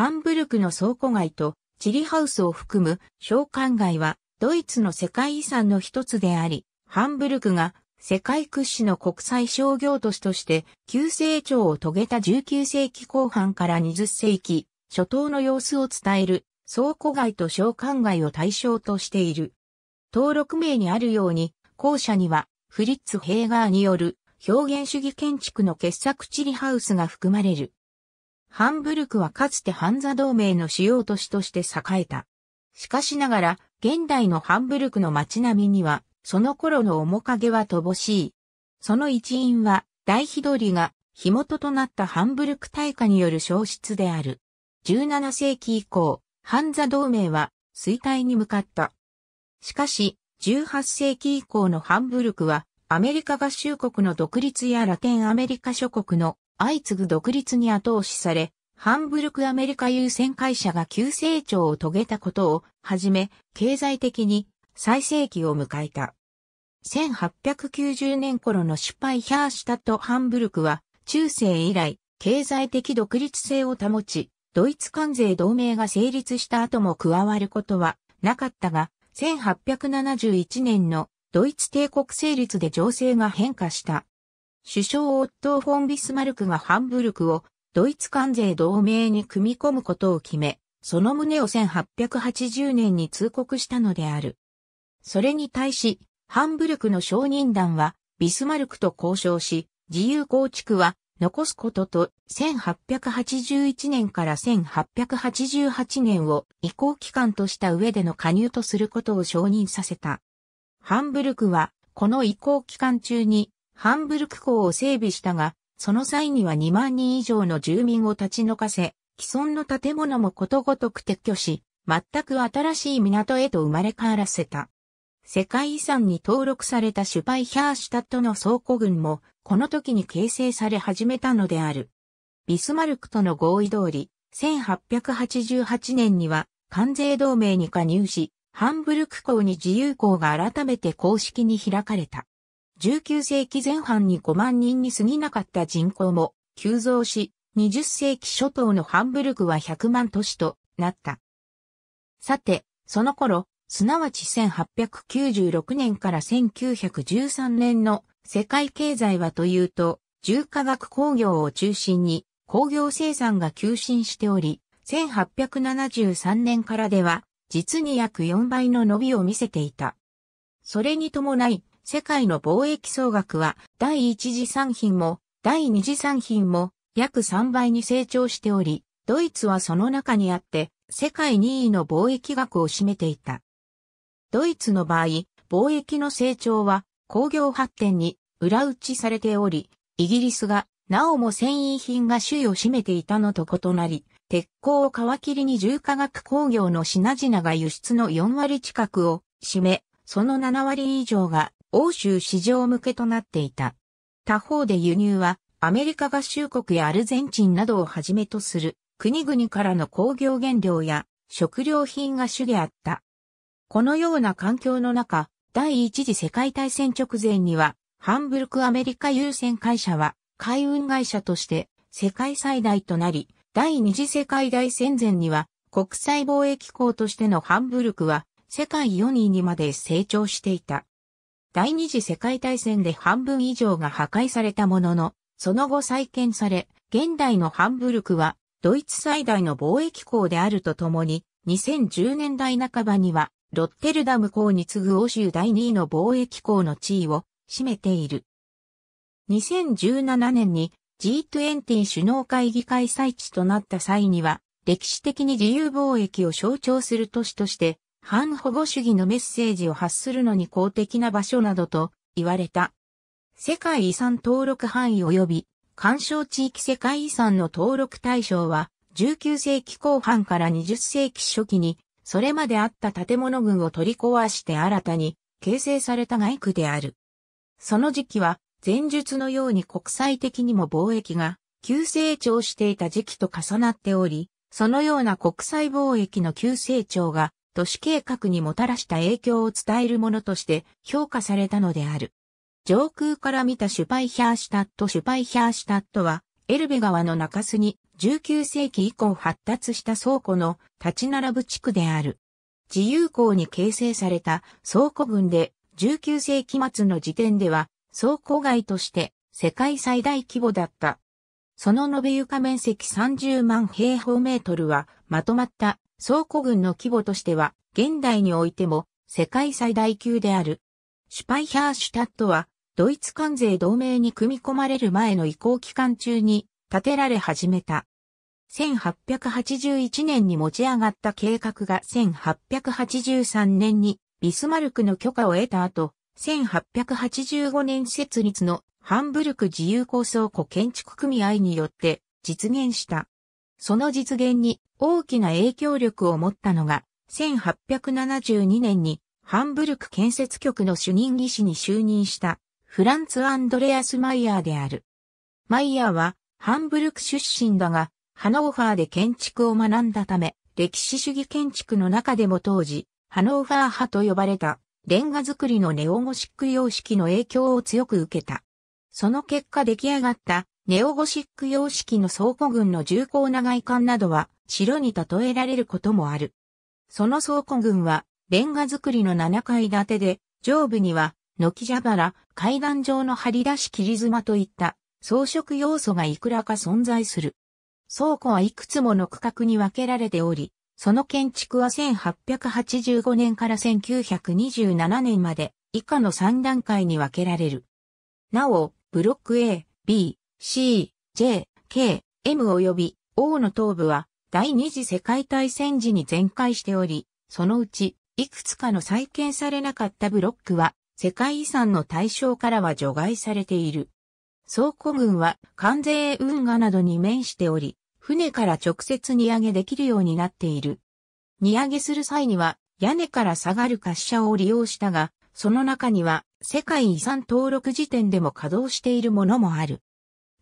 ハンブルクの倉庫街とチリハウスを含む商館街はドイツの世界遺産の一つであり、ハンブルクが世界屈指の国際商業都市として急成長を遂げた19世紀後半から20世紀初頭の様子を伝える倉庫街と商館街を対象としている。登録名にあるように、校舎にはフリッツ・ヘーガーによる表現主義建築の傑作チリハウスが含まれる。ハンブルクはかつてハンザ同盟の主要都市として栄えた。しかしながら、現代のハンブルクの街並みには、その頃の面影は乏しい。その一因は、大日取りが、火元となったハンブルク大火による消失である。17世紀以降、ハンザ同盟は、衰退に向かった。しかし、18世紀以降のハンブルクは、アメリカ合衆国の独立やラテンアメリカ諸国の相次ぐ独立に後押しされ、ハンブルクアメリカ優先会社が急成長を遂げたことをはじめ、経済的に最盛期を迎えた。1890年頃の失敗ヒャーシュタとハンブルクは、中世以来、経済的独立性を保ち、ドイツ関税同盟が成立した後も加わることはなかったが、1871年のドイツ帝国成立で情勢が変化した。首相オットー・フォン・ビスマルクがハンブルクをドイツ関税同盟に組み込むことを決め、その旨を1880年に通告したのである。それに対し、ハンブルクの承認団はビスマルクと交渉し、自由構築は残すことと1881年から1888年を移行期間とした上での加入とすることを承認させた。ハンブルクはこの移行期間中にハンブルク港を整備したが、その際には2万人以上の住民を立ち退かせ、既存の建物もことごとく撤去し、全く新しい港へと生まれ変わらせた。世界遺産に登録されたシュパイヒャーシュタットの倉庫群も、この時に形成され始めたのである。ビスマルクとの合意通り、1888年には関税同盟に加入し、ハンブルク港に自由港が改めて公式に開かれた。19世紀前半に5万人に過ぎなかった人口も急増し、20世紀初頭のハンブルクは100万都市となった。さて、その頃、すなわち1896年から1913年の世界経済はというと、重化学工業を中心に工業生産が急進しており、1873年からでは実に約4倍の伸びを見せていた。それに伴い、世界の貿易総額は第一次産品も第二次産品も約3倍に成長しており、ドイツはその中にあって世界2位の貿易額を占めていた。ドイツの場合、貿易の成長は工業発展に裏打ちされており、イギリスがなおも繊維品が主位を占めていたのと異なり、鉄鋼を皮切りに重化学工業の品々が輸出の4割近くを占め、その7割以上が欧州市場向けとなっていた。他方で輸入はアメリカ合衆国やアルゼンチンなどをはじめとする国々からの工業原料や食料品が主であった。このような環境の中、第一次世界大戦直前には、ハンブルクアメリカ優先会社は海運会社として世界最大となり、第二次世界大戦前には国際貿易港としてのハンブルクは世界4位にまで成長していた。第二次世界大戦で半分以上が破壊されたものの、その後再建され、現代のハンブルクは、ドイツ最大の貿易港であるとともに、2010年代半ばには、ロッテルダム港に次ぐ欧州第2位の貿易港の地位を占めている。2017年に G20 首脳会議開催地となった際には、歴史的に自由貿易を象徴する都市として反保護主義のメッセージを発するのに公的な場所などと言われた。世界遺産登録範囲及び干渉地域世界遺産の登録対象は19世紀後半から20世紀初期にそれまであった建物群を取り壊して新たに形成された外区である。その時期は前述のように国際的にも貿易が急成長していた時期と重なっており、そのような国際貿易の急成長が都市計画にもたらした影響を伝えるものとして評価されたのである。上空から見たシュパイヒャーシュタットシュパイヒャーシュタットは、エルベ川の中州に19世紀以降発達した倉庫の立ち並ぶ地区である。自由港に形成された倉庫群で19世紀末の時点では倉庫街として世界最大規模だった。その延べ床面積30万平方メートルはまとまった倉庫群の規模としては、現代においても世界最大級である。シュパイヒャーシュタットは、ドイツ関税同盟に組み込まれる前の移行期間中に建てられ始めた。1881年に持ち上がった計画が1883年にビスマルクの許可を得た後、1885年設立のハンブルク自由構想庫建築組合によって実現した。その実現に大きな影響力を持ったのが、1872年にハンブルク建設局の主任技師に就任したフランツ・アンドレアス・マイヤーである。マイヤーはハンブルク出身だが、ハノーファーで建築を学んだため、歴史主義建築の中でも当時、ハノーファー派と呼ばれたレンガ作りのネオゴシック様式の影響を強く受けた。その結果出来上がったネオゴシック様式の倉庫群の重厚な外観などは城に例えられることもある。その倉庫群はレンガ造りの7階建てで上部には軒蛇腹、階段状の張り出し切り妻といった装飾要素がいくらか存在する。倉庫はいくつもの区画に分けられており、その建築は1885年から1927年まで以下の3段階に分けられる。なお、ブロック A、B、C、J、K、M 及び O の頭部は第二次世界大戦時に全壊しており、そのうちいくつかの再建されなかったブロックは世界遺産の対象からは除外されている。倉庫群は関税運河などに面しており、船から直接荷上げできるようになっている。荷上げする際には屋根から下がる滑車を利用したが、その中には世界遺産登録時点でも稼働しているものもある。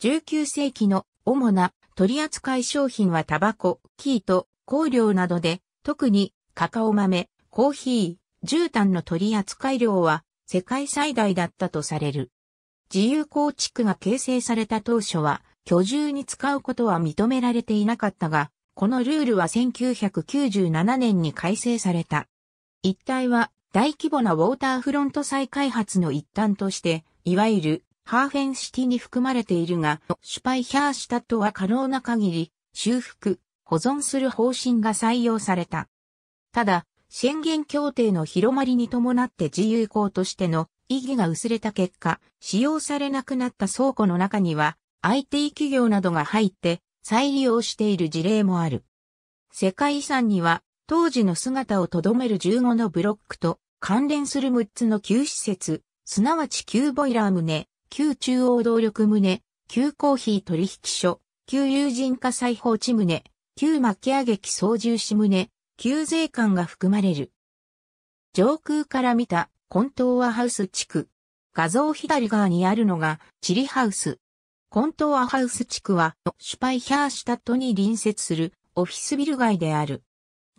19世紀の主な取扱い商品はタバコ、キート、香料などで、特にカカオ豆、コーヒー、絨毯の取扱量は世界最大だったとされる。自由構築が形成された当初は、居住に使うことは認められていなかったが、このルールは1997年に改正された。一帯は大規模なウォーターフロント再開発の一端として、いわゆるハーフェンシティに含まれているが、シュパイヒャーシュタットは可能な限り、修復、保存する方針が採用された。ただ、宣言協定の広まりに伴って自由行としての意義が薄れた結果、使用されなくなった倉庫の中には、IT 企業などが入って再利用している事例もある。世界遺産には、当時の姿をとどめる15のブロックと関連する6つの旧施設、すなわち旧ボイラー棟、旧中央動力棟、旧コーヒー取引所、旧友人火災放置棟、旧巻上げ機操縦士棟、旧税関が含まれる。上空から見た、コントーアハウス地区。画像左側にあるのが、チリハウス。コントーアハウス地区は、シュパイヒャーシュタットに隣接するオフィスビル街である。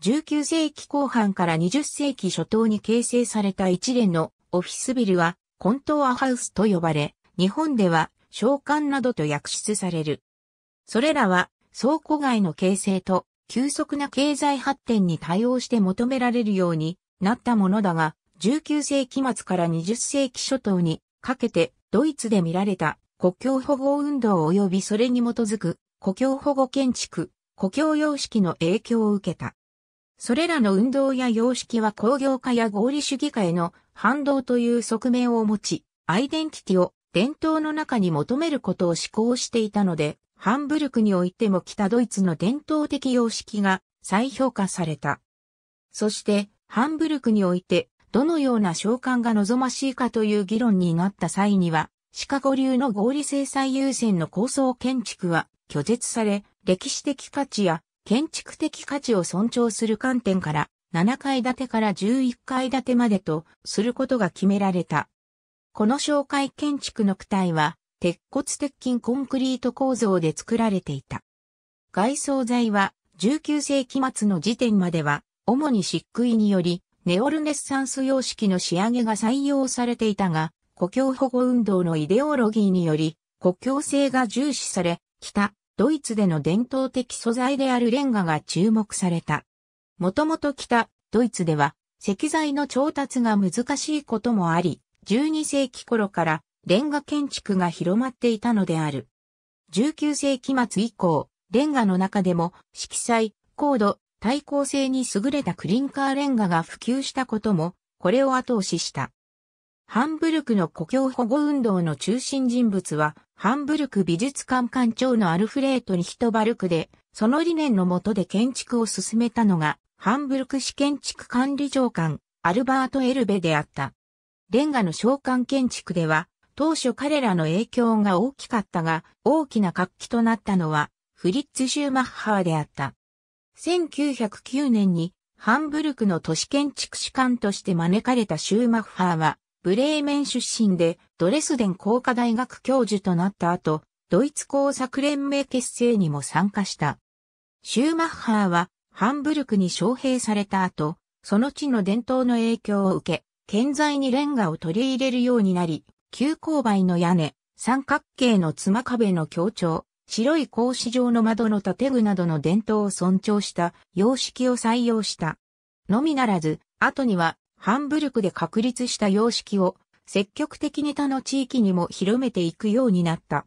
19世紀後半から20世紀初頭に形成された一連のオフィスビルは、コントーアハウスと呼ばれ、日本では召喚などと訳出される。それらは倉庫街の形成と急速な経済発展に対応して求められるようになったものだが、19世紀末から20世紀初頭にかけてドイツで見られた国境保護運動及びそれに基づく国境保護建築、国境様式の影響を受けた。それらの運動や様式は工業化や合理主義化への反動という側面を持ち、アイデンティティを伝統の中に求めることを志向していたので、ハンブルクにおいても北ドイツの伝統的様式が再評価された。そして、ハンブルクにおいて、どのような召喚が望ましいかという議論になった際には、シカゴ流の合理性最優先の構想建築は拒絶され、歴史的価値や建築的価値を尊重する観点から、7階建てから11階建てまでとすることが決められた。この紹介建築の躯体は、鉄骨鉄筋コンクリート構造で作られていた。外装材は、19世紀末の時点までは、主に漆喰により、ネオルネッサンス様式の仕上げが採用されていたが、故郷保護運動のイデオロギーにより、故郷性が重視され、北、ドイツでの伝統的素材であるレンガが注目された。もともと北、ドイツでは、石材の調達が難しいこともあり、12世紀頃からレンガ建築が広まっていたのである。19世紀末以降、レンガの中でも色彩、高度、耐候性に優れたクリンカーレンガが普及したことも、これを後押しした。ハンブルクの故郷保護運動の中心人物は、ハンブルク美術館館長のアルフレート・にヒトバルクで、その理念のもとで建築を進めたのが、ハンブルク市建築管理長官、アルバート・エルベであった。レンガの召喚建築では、当初彼らの影響が大きかったが、大きな活気となったのは、フリッツ・シューマッハーであった。1909年に、ハンブルクの都市建築士官として招かれたシューマッハーは、ブレーメン出身で、ドレスデン工科大学教授となった後、ドイツ工作連盟結成にも参加した。シューマッハーは、ハンブルクに招聘された後、その地の伝統の影響を受け、建材にレンガを取り入れるようになり、急勾配の屋根、三角形の妻壁の強調、白い格子状の窓の建具などの伝統を尊重した様式を採用した。のみならず、後にはハンブルクで確立した様式を積極的に他の地域にも広めていくようになった。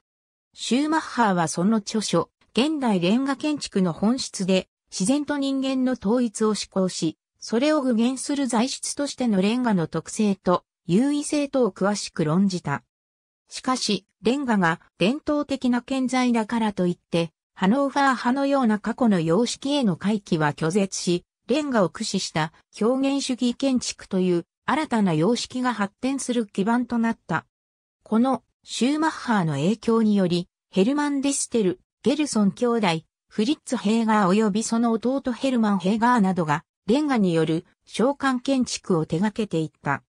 シューマッハーはその著書、現代レンガ建築の本質で自然と人間の統一を志向し、それを具現する材質としてのレンガの特性と優位性とを詳しく論じた。しかし、レンガが伝統的な建材だからといって、ハノーファー派のような過去の様式への回帰は拒絶し、レンガを駆使した表現主義建築という新たな様式が発展する基盤となった。このシューマッハーの影響により、ヘルマン・ディステル、ゲルソン兄弟、フリッツ・ヘーガー及びその弟ヘルマン・ヘーガーなどがレンガによる召喚建築を手掛けていった。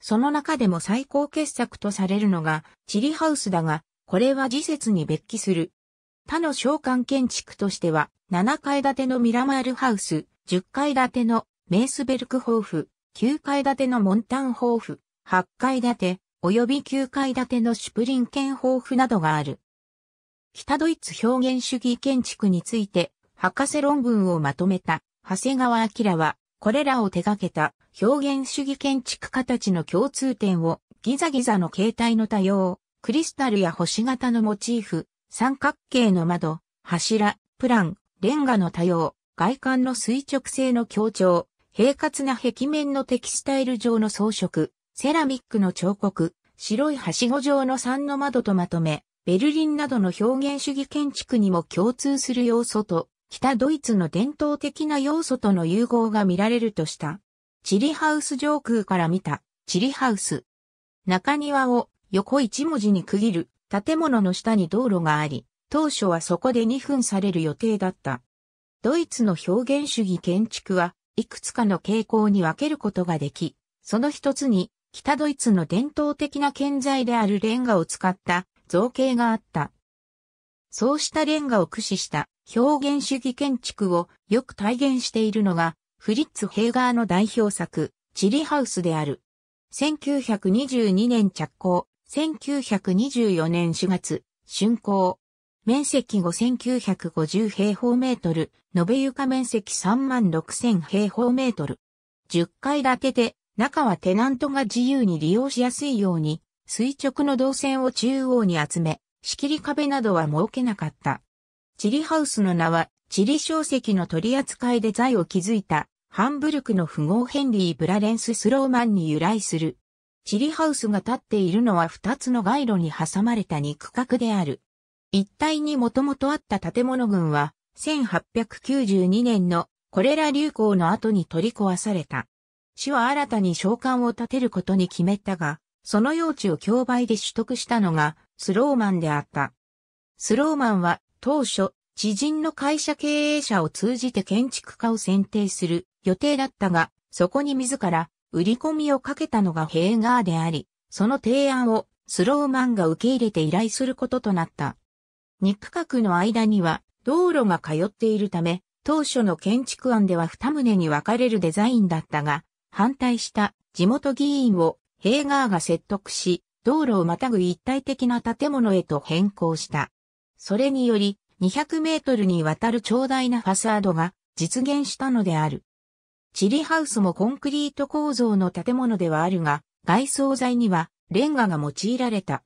その中でも最高傑作とされるのがチリハウスだが、これは時節に別記する。他の召喚建築としては、7階建てのミラマールハウス、10階建てのメースベルクホーフ、9階建てのモンタンホーフ、8階建て、及び9階建てのシュプリンケンホーフなどがある。北ドイツ表現主義建築について、博士論文をまとめた。長谷川明は、これらを手掛けた表現主義建築家たちの共通点を、ギザギザの形態の多様、クリスタルや星型のモチーフ、三角形の窓、柱、プラン、レンガの多様、外観の垂直性の強調、平滑な壁面のテキスタイル上の装飾、セラミックの彫刻、白いはしご状の三の窓とまとめ、ベルリンなどの表現主義建築にも共通する要素と北ドイツの伝統的な要素との融合が見られるとした。チリハウス上空から見た、チリハウス。中庭を横一文字に区切る建物の下に道路があり、当初はそこで2分される予定だった。ドイツの表現主義建築はいくつかの傾向に分けることができ、その一つに北ドイツの伝統的な建材であるレンガを使った造形があった。そうしたレンガを駆使した表現主義建築をよく体現しているのが、フリッツ・ヘーガーの代表作、チリハウスである。1922年着工、1924年4月、竣工。面積5950平方メートル、延べ床面積36000平方メートル。10階建てで、中はテナントが自由に利用しやすいように、垂直の動線を中央に集め、仕切り壁などは設けなかった。チリハウスの名は、チリ小石の取り扱いで財を築いた、ハンブルクの富豪ヘンリー・ブラレンス・スローマンに由来する。チリハウスが建っているのは2つの街路に挟まれた2区画である。一帯にもともとあった建物群は、1892年のコレラ流行の後に取り壊された。市は新たに召喚を建てることに決めたが、その用地を競売で取得したのがスローマンであった。スローマンは当初、知人の会社経営者を通じて建築家を選定する予定だったが、そこに自ら売り込みをかけたのがヘーガーであり、その提案をスローマンが受け入れて依頼することとなった。2区画の間には道路が通っているため、当初の建築案では2棟に分かれるデザインだったが、反対した地元議員をヘーガーが説得し、道路をまたぐ一体的な建物へと変更した。それにより200メートルにわたる長大なファサードが実現したのである。チリハウスもコンクリート構造の建物ではあるが、外装材にはレンガが用いられた。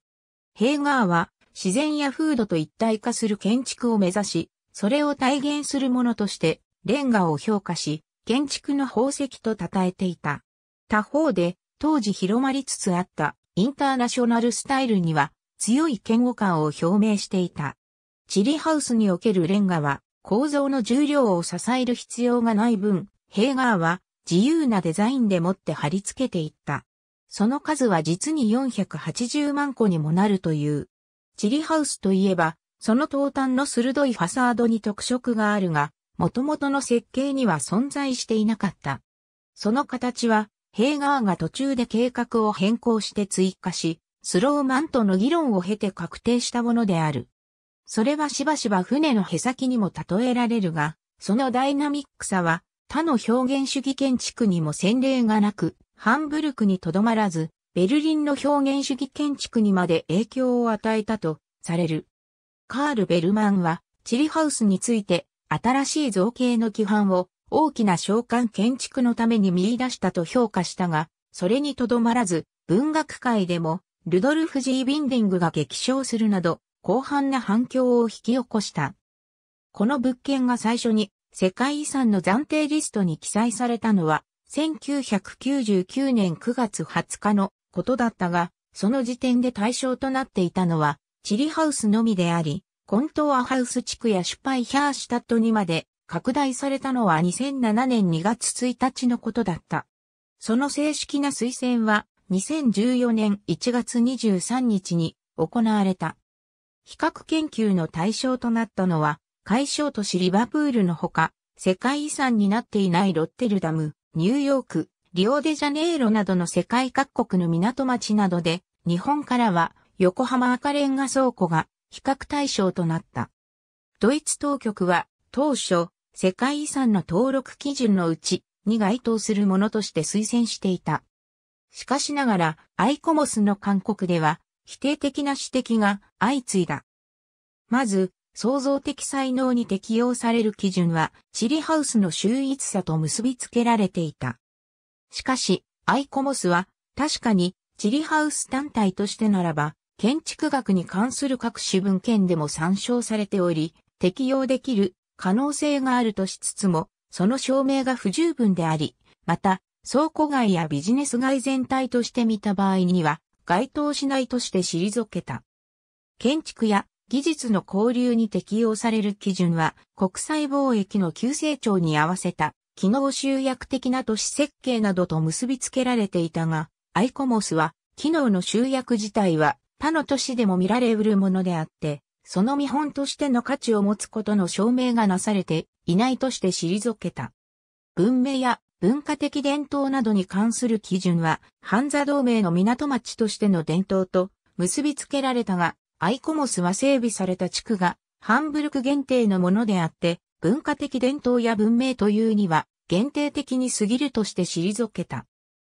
ヘーガーは自然や風土と一体化する建築を目指し、それを体現するものとしてレンガを評価し、建築の宝石と称えていた。他方で、当時広まりつつあったインターナショナルスタイルには強い嫌悪感を表明していた。チリハウスにおけるレンガは構造の重量を支える必要がない分、ヘーガーは自由なデザインでもって貼り付けていった。その数は実に480万個にもなるという。チリハウスといえば、その東端の鋭いファサードに特色があるが、元々の設計には存在していなかった。その形は、ヘーガーが途中で計画を変更して追加し、スローマンとの議論を経て確定したものである。それはしばしば船のへさきにも例えられるが、そのダイナミックさは他の表現主義建築にも先例がなく、ハンブルクにとどまらず、ベルリンの表現主義建築にまで影響を与えたとされる。カール・ベルマンは、チリハウスについて、新しい造形の規範を大きな召喚建築のために見出したと評価したが、それにとどまらず、文学界でも、ルドルフ・ジー・ビンディングが激賞するなど、広範な反響を引き起こした。この物件が最初に世界遺産の暫定リストに記載されたのは1999年9月20日のことだったが、その時点で対象となっていたのはチリハウスのみであり、コントアハウス地区やシュパイヒャーシュタットにまで拡大されたのは2007年2月1日のことだった。その正式な推薦は2014年1月23日に行われた。比較研究の対象となったのは、解消都市リバプールのほか、世界遺産になっていないロッテルダム、ニューヨーク、リオデジャネイロなどの世界各国の港町などで、日本からは横浜赤レンガ倉庫が比較対象となった。ドイツ当局は当初、世界遺産の登録基準のうちに該当するものとして推薦していた。しかしながら、アイコモスの勧告では、否定的な指摘が相次いだ。まず、創造的才能に適用される基準は、チリハウスの秀逸さと結びつけられていた。しかし、アイコモスは、確かに、チリハウス単体としてならば、建築学に関する各種文献でも参照されており、適用できる可能性があるとしつつも、その証明が不十分であり、また、倉庫街やビジネス街全体として見た場合には、該当しないとして退けた。建築や技術の交流に適用される基準は国際貿易の急成長に合わせた機能集約的な都市設計などと結びつけられていたが、アイコモスは機能の集約自体は他の都市でも見られうるものであって、その見本としての価値を持つことの証明がなされていないとして退けた。文明や文化的伝統などに関する基準は、ハンザ同盟の港町としての伝統と結びつけられたが、アイコモスは整備された地区が、ハンブルク限定のものであって、文化的伝統や文明というには、限定的に過ぎるとして退けた。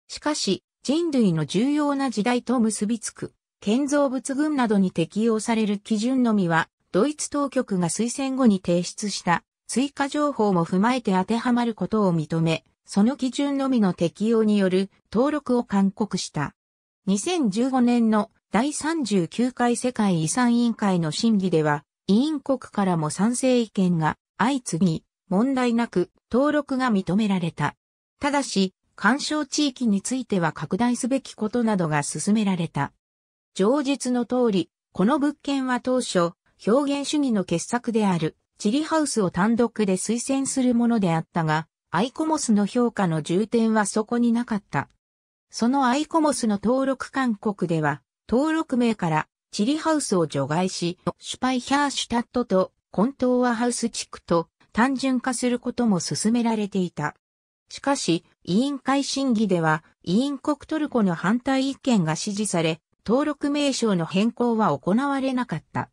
しかし、人類の重要な時代と結びつく、建造物群などに適用される基準のみは、ドイツ当局が推薦後に提出した追加情報も踏まえて当てはまることを認め、その基準のみの適用による登録を勧告した。2015年の第39回世界遺産委員会の審議では、委員国からも賛成意見が相次ぎ、問題なく登録が認められた。ただし、干渉地域については拡大すべきことなどが進められた。上述の通り、この物件は当初、表現主義の傑作である、チリハウスを単独で推薦するものであったが、アイコモスの評価の重点はそこになかった。そのアイコモスの登録勧告では、登録名からチリハウスを除外し、シュパイヒャーシュタットとコントーアハウス地区と単純化することも進められていた。しかし、委員会審議では、委員国トルコの反対意見が支持され、登録名称の変更は行われなかった。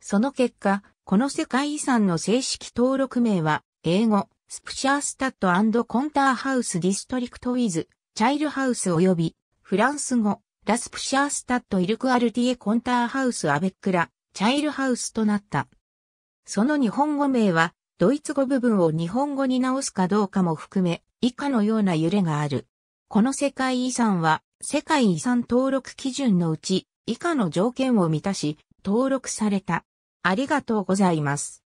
その結果、この世界遺産の正式登録名は、英語、スプシャースタッドコンターハウスディストリクトウィズ、チャイルハウス及び、フランス語、ラスプシャースタッドイルクアルティエコンターハウスアベックラ、チャイルハウスとなった。その日本語名は、ドイツ語部分を日本語に直すかどうかも含め、以下のような揺れがある。この世界遺産は、世界遺産登録基準のうち、以下の条件を満たし、登録された。ありがとうございます。